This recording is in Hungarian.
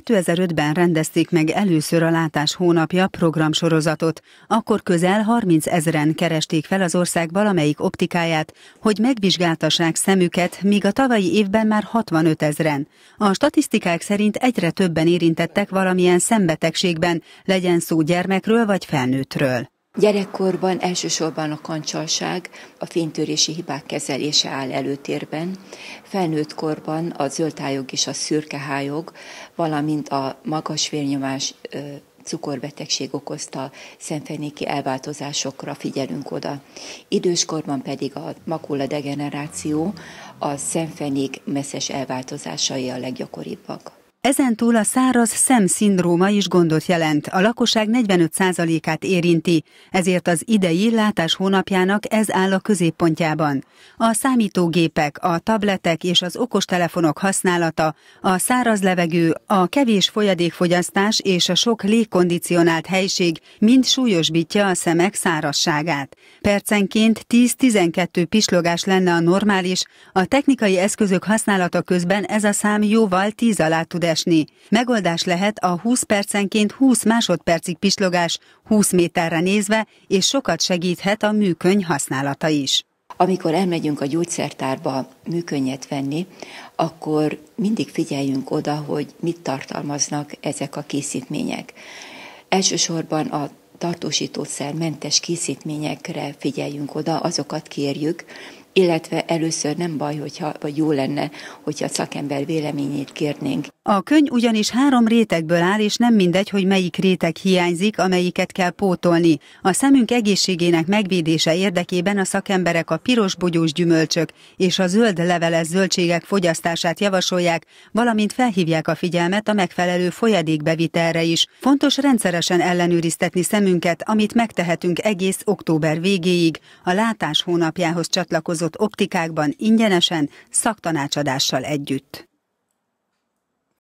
2005-ben rendezték meg először a Látás hónapja programsorozatot, akkor közel 30 ezeren keresték fel az ország valamelyik optikáját, hogy megvizsgáltassák szemüket, míg a tavalyi évben már 65 ezeren. A statisztikák szerint egyre többen érintettek valamilyen szembetegségben, legyen szó gyermekről vagy felnőttről. Gyerekkorban elsősorban a kancsalság, a fénytörési hibák kezelése áll előtérben, felnőtt korban a zöldhályog és a szürkehályog, valamint a magas vérnyomás cukorbetegség okozta szemfenéki elváltozásokra figyelünk oda. Időskorban pedig a makula degeneráció, a szemfenék messzes elváltozásai a leggyakoribbak. Ezen túl a száraz szemszindróma is gondot jelent, a lakosság 45%-át érinti, ezért az idei látás hónapjának ez áll a középpontjában. A számítógépek, a tabletek és az okostelefonok használata, a száraz levegő, a kevés folyadékfogyasztás és a sok légkondicionált helység mind súlyosbítja a szemek szárazságát. Percenként 10-12 pislogás lenne a normális, a technikai eszközök használata közben ez a szám jóval 10 alá tud keresni. Megoldás lehet a 20 percenként 20 másodpercig pislogás 20 méterre nézve, és sokat segíthet a műköny használata is. Amikor elmegyünk a gyógyszertárba műkönnyet venni, akkor mindig figyeljünk oda, hogy mit tartalmaznak ezek a készítmények. Elsősorban a tartósítószer mentes készítményekre figyeljünk oda, azokat kérjük, illetve először nem baj, hogyha, vagy jó lenne, hogyha szakember véleményét kérnénk. A könyv ugyanis három rétegből áll, és nem mindegy, hogy melyik réteg hiányzik, amelyiket kell pótolni. A szemünk egészségének megvédése érdekében a szakemberek a piros bogyós gyümölcsök és a zöld leveles zöldségek fogyasztását javasolják, valamint felhívják a figyelmet a megfelelő folyadékbevitelre is. Fontos rendszeresen ellenőriztetni szemünket, amit megtehetünk egész október végéig, a látás hónapjához csatlakozó meghatározott optikákban ingyenesen szaktanácsadással együtt.